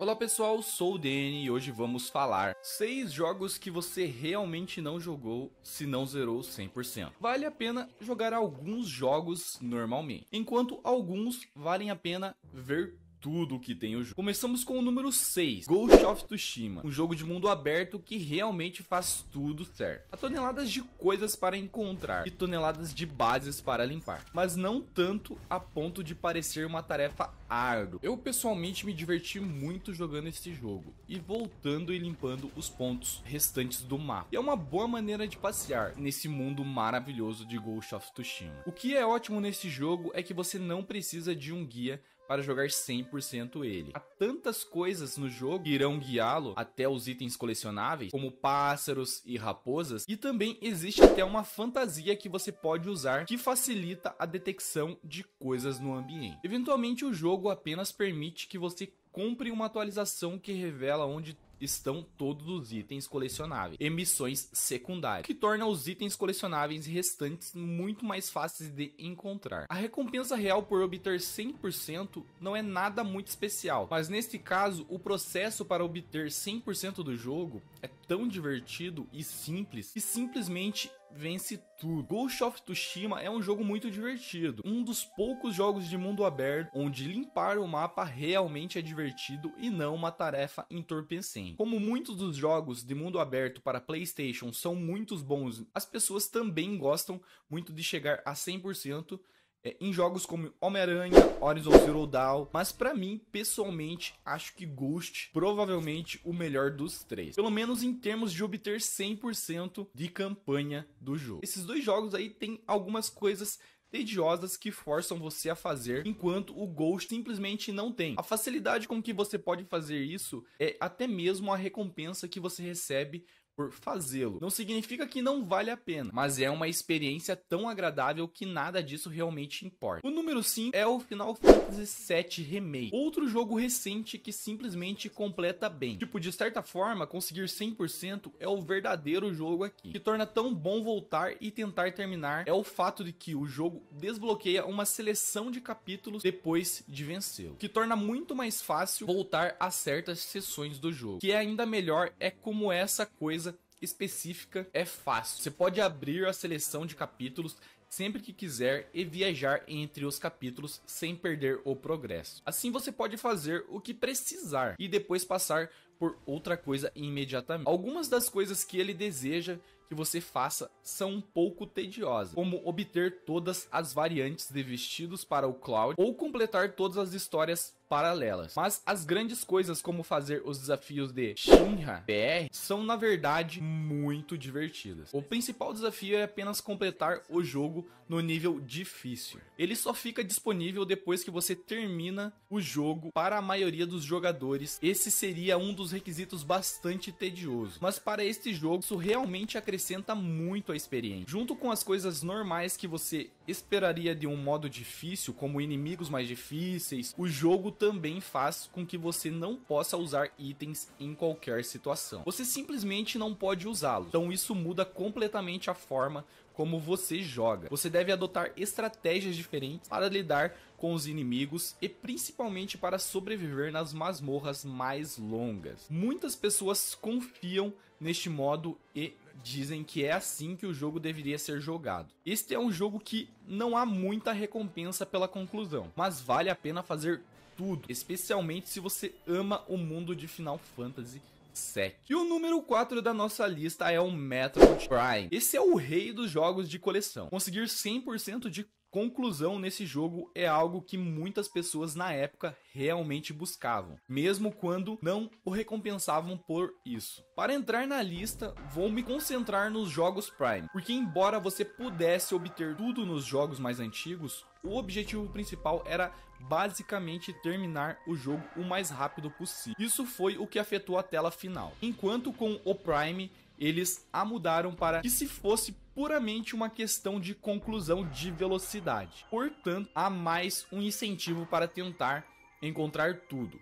Olá pessoal, sou o DN e hoje vamos falar 6 jogos que você realmente não jogou se não zerou 100%. Vale a pena jogar alguns jogos normalmente, enquanto alguns valem a pena ver tudo que tem o jogo. Começamos com o número 6, Ghost of Tsushima, um jogo de mundo aberto que realmente faz tudo certo. Há toneladas de coisas para encontrar e toneladas de bases para limpar, mas não tanto a ponto de parecer uma tarefa árduo. Eu pessoalmente me diverti muito jogando esse jogo e voltando e limpando os pontos restantes do mapa. E é uma boa maneira de passear nesse mundo maravilhoso de Ghost of Tsushima. O que é ótimo nesse jogo é que você não precisa de um guia para jogar 100% ele. Há tantas coisas no jogo que irão guiá-lo até os itens colecionáveis, como pássaros e raposas, e também existe até uma fantasia que você pode usar que facilita a detecção de coisas no ambiente. Eventualmente o jogo jogo apenas permite que você compre uma atualização que revela onde estão todos os itens colecionáveis emissões secundárias, que torna os itens colecionáveis restantes muito mais fáceis de encontrar. A recompensa real por obter 100% não é nada muito especial, mas neste caso o processo para obter 100% do jogo é tão divertido e simples que simplesmente vence tudo. Ghost of Tsushima é um jogo muito divertido, um dos poucos jogos de mundo aberto onde limpar o mapa realmente é divertido e não uma tarefa entorpecente. Como muitos dos jogos de mundo aberto para PlayStation são muito bons, as pessoas também gostam muito de chegar a 100% é, em jogos como Homem-Aranha, Horizon Zero Dawn, mas para mim, pessoalmente, acho que Ghost provavelmente o melhor dos três. Pelo menos em termos de obter 100% de campanha do jogo. Esses dois jogos aí tem algumas coisas tediosas que forçam você a fazer, enquanto o Ghost simplesmente não tem. A facilidade com que você pode fazer isso é até mesmo a recompensa que você recebe por fazê-lo. Não significa que não vale a pena, mas é uma experiência tão agradável que nada disso realmente importa. O número 5 é o Final Fantasy VII Remake, outro jogo recente que simplesmente completa bem. Tipo, de certa forma, conseguir 100% é o verdadeiro jogo aqui. Que torna tão bom voltar e tentar terminar é o fato de que o jogo desbloqueia uma seleção de capítulos depois de vencê-lo, que torna muito mais fácil voltar a certas sessões do jogo. Que é ainda melhor é como essa coisa específica é fácil. Você pode abrir a seleção de capítulos sempre que quiser e viajar entre os capítulos sem perder o progresso. Assim você pode fazer o que precisar e depois passar por outra coisa imediatamente. Algumas das coisas que ele deseja que você faça são um pouco tediosas, como obter todas as variantes de vestidos para o Cloud ou completar todas as histórias paralelas. Mas as grandes coisas como fazer os desafios de Shinra BR são na verdade muito divertidas. O principal desafio é apenas completar o jogo no nível difícil. Ele só fica disponível depois que você termina o jogo para a maioria dos jogadores. Esse seria um dos requisitos bastante tedioso, mas para este jogo isso realmente acrescenta muito a experiência. Junto com as coisas normais que você esperaria de um modo difícil, como inimigos mais difíceis, o jogo também faz com que você não possa usar itens em qualquer situação. Você simplesmente não pode usá-los. Então isso muda completamente a forma como você joga. Você deve adotar estratégias diferentes para lidar com os inimigos e principalmente para sobreviver nas masmorras mais longas. Muitas pessoas confiam neste modo e dizem que é assim que o jogo deveria ser jogado. Este é um jogo que não há muita recompensa pela conclusão, mas vale a pena fazer tudo, especialmente se você ama o mundo de Final Fantasy 7. E o número 4 da nossa lista é o Metroid Prime. Esse é o rei dos jogos de coleção. Conseguir 100% de conclusão nesse jogo é algo que muitas pessoas na época realmente buscavam, mesmo quando não o recompensavam por isso. Para entrar na lista, vou me concentrar nos jogos Prime, porque embora você pudesse obter tudo nos jogos mais antigos, o objetivo principal era basicamente terminar o jogo o mais rápido possível. Isso foi o que afetou a tela final. Enquanto com o Prime, eles a mudaram para que se fosse puramente uma questão de conclusão de velocidade. Portanto, há mais um incentivo para tentar encontrar tudo,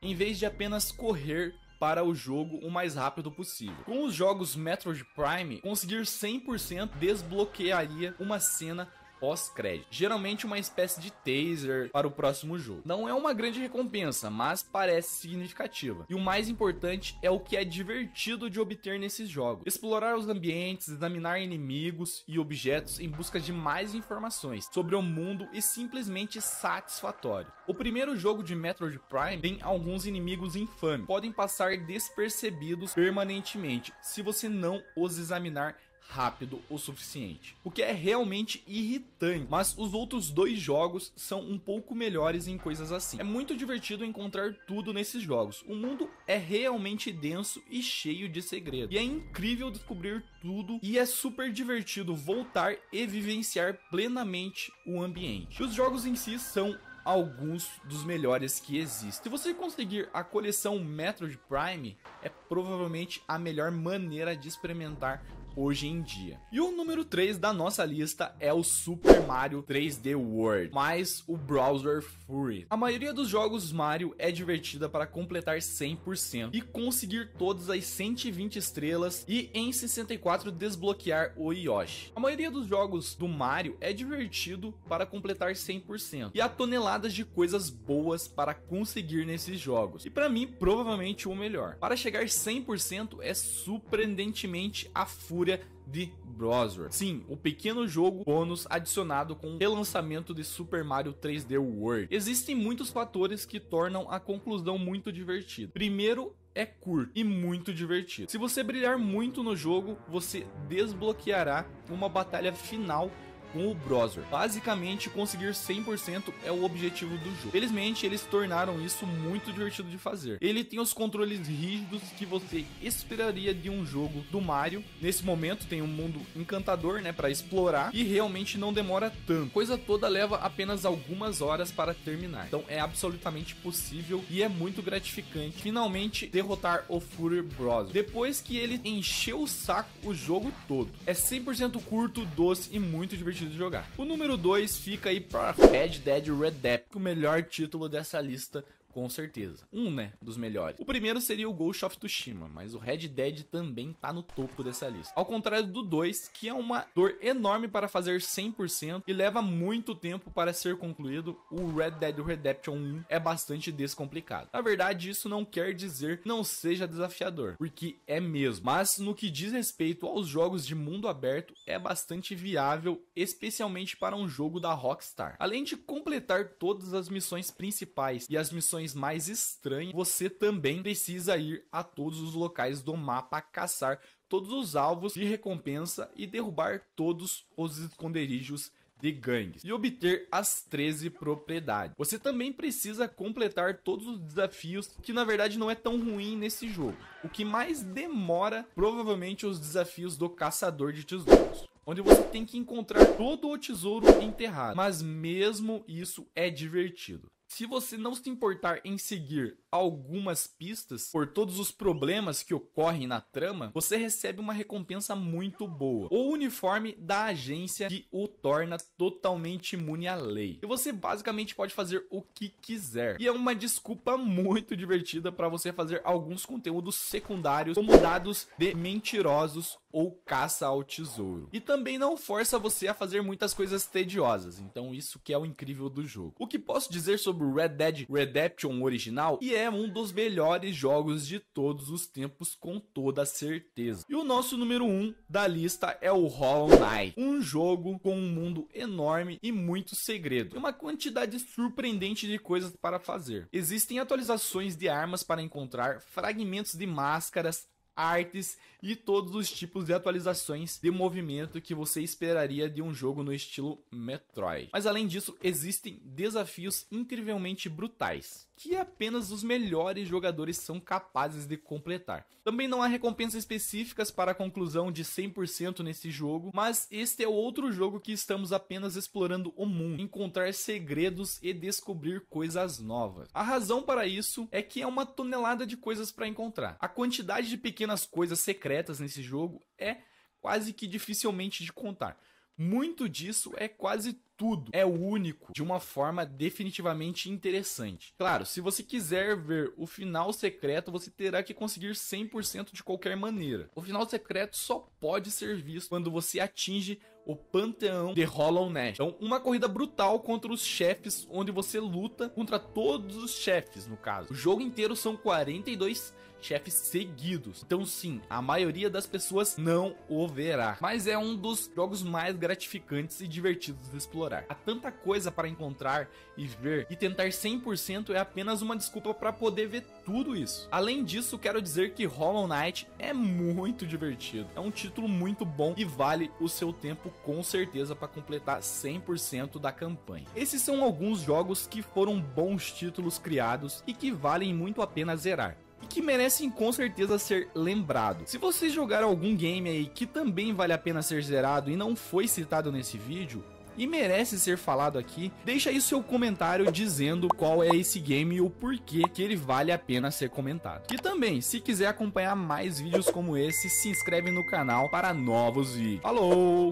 em vez de apenas correr para o jogo o mais rápido possível. Com os jogos Metroid Prime, conseguir 100% desbloquearia uma cena pós-crédito, geralmente uma espécie de taser para o próximo jogo. Não é uma grande recompensa, mas parece significativa. E o mais importante é o que é divertido de obter nesses jogos: explorar os ambientes, examinar inimigos e objetos em busca de mais informações sobre o mundo e simplesmente satisfatório. O primeiro jogo de Metroid Prime tem alguns inimigos infames, podem passar despercebidos permanentemente se você não os examinar rápido o suficiente, o que é realmente irritante, mas os outros dois jogos são um pouco melhores em coisas assim. É muito divertido encontrar tudo nesses jogos. O mundo é realmente denso e cheio de segredos. E é incrível descobrir tudo e é super divertido voltar e vivenciar plenamente o ambiente. E os jogos em si são alguns dos melhores que existem. Se você conseguir a coleção Metroid Prime, é provavelmente a melhor maneira de experimentar hoje em dia. E o número 3 da nossa lista é o Super Mario 3D World, mais o Browser Fury. A maioria dos jogos Mario é divertida para completar 100% e conseguir todas as 120 estrelas e em 64 desbloquear o Yoshi. A maioria dos jogos do Mario é divertido para completar 100% e há toneladas de coisas boas para conseguir nesses jogos. E para mim, provavelmente o melhor. Para chegar 100% é surpreendentemente a fúria fúria de Browser. Sim, o pequeno jogo bônus adicionado com o relançamento de Super Mario 3D World. Existem muitos fatores que tornam a conclusão muito divertida. Primeiro, é curto e muito divertido. Se você brilhar muito no jogo, você desbloqueará uma batalha final com o browser. Basicamente, conseguir 100% é o objetivo do jogo. Felizmente, eles tornaram isso muito divertido de fazer. Ele tem os controles rígidos que você esperaria de um jogo do Mario. Nesse momento, tem um mundo encantador, né, para explorar e realmente não demora tanto. Coisa toda leva apenas algumas horas para terminar. Então, é absolutamente possível e é muito gratificante finalmente derrotar o Fury Bros. Depois que ele encheu o saco o jogo todo. É 100% curto, doce e muito divertido divertido de jogar. O número 2 fica aí para Red Dead Redemption, o melhor título dessa lista com certeza. Um, né, dos melhores. O primeiro seria o Ghost of Tsushima, mas o Red Dead também tá no topo dessa lista. Ao contrário do 2, que é uma dor enorme para fazer 100% e leva muito tempo para ser concluído, o Red Dead Redemption 1 é bastante descomplicado. Na verdade, isso não quer dizer não seja desafiador, porque é mesmo. Mas no que diz respeito aos jogos de mundo aberto, é bastante viável, especialmente para um jogo da Rockstar. Além de completar todas as missões principais e as missões missões mais estranhas, você também precisa ir a todos os locais do mapa caçar todos os alvos de recompensa e derrubar todos os esconderijos de gangues e obter as 13 propriedades. Você também precisa completar todos os desafios, que na verdade não é tão ruim nesse jogo. O que mais demora, provavelmente, os desafios do caçador de tesouros. Onde você tem que encontrar todo o tesouro enterrado. Mas mesmo isso é divertido. Se você não se importar em seguir algumas pistas, por todos os problemas que ocorrem na trama, você recebe uma recompensa muito boa. O uniforme da agência que o torna totalmente imune à lei. E você basicamente pode fazer o que quiser. E é uma desculpa muito divertida para você fazer alguns conteúdos secundários, como dados de mentirosos ou caça ao tesouro. E também não força você a fazer muitas coisas tediosas, então isso que é o incrível do jogo. O que posso dizer sobre o Red Dead Redemption original? E é é um dos melhores jogos de todos os tempos, com toda certeza. E o nosso número 1 um da lista é o Hollow Knight, um jogo com um mundo enorme e muito segredo, e uma quantidade surpreendente de coisas para fazer. Existem atualizações de armas para encontrar, fragmentos de máscaras, artes e todos os tipos de atualizações de movimento que você esperaria de um jogo no estilo Metroid. Mas além disso, existem desafios incrivelmente brutais, que apenas os melhores jogadores são capazes de completar. Também não há recompensas específicas para a conclusão de 100% nesse jogo, mas este é outro jogo que estamos apenas explorando o mundo, encontrar segredos e descobrir coisas novas. A razão para isso é que é uma tonelada de coisas para encontrar. A quantidade de pequenos pequenas coisas secretas nesse jogo é quase que dificilmente de contar. Muito disso é quase tudo é único de uma forma definitivamente interessante. Claro, se você quiser ver o final secreto, você terá que conseguir 100% de qualquer maneira. O final secreto só pode ser visto quando você atinge o panteão de Hollow Knight. Então, uma corrida brutal contra os chefes, onde você luta contra todos os chefes, no caso. O jogo inteiro são 42 chefes seguidos. Então, sim, a maioria das pessoas não o verá. Mas é um dos jogos mais gratificantes e divertidos de explorar explorar. Há tanta coisa para encontrar e ver, e tentar 100% é apenas uma desculpa para poder ver tudo isso. Além disso, quero dizer que Hollow Knight é muito divertido. É um título muito bom e vale o seu tempo com certeza para completar 100% da campanha. Esses são alguns jogos que foram bons títulos criados e que valem muito a pena zerar e que merecem com certeza ser lembrado. Se você jogar algum game aí que também vale a pena ser zerado e não foi citado nesse vídeo, e merece ser falado aqui, deixa aí seu comentário dizendo qual é esse game e o porquê que ele vale a pena ser comentado. E também, se quiser acompanhar mais vídeos como esse, se inscreve no canal para novos vídeos. Falou!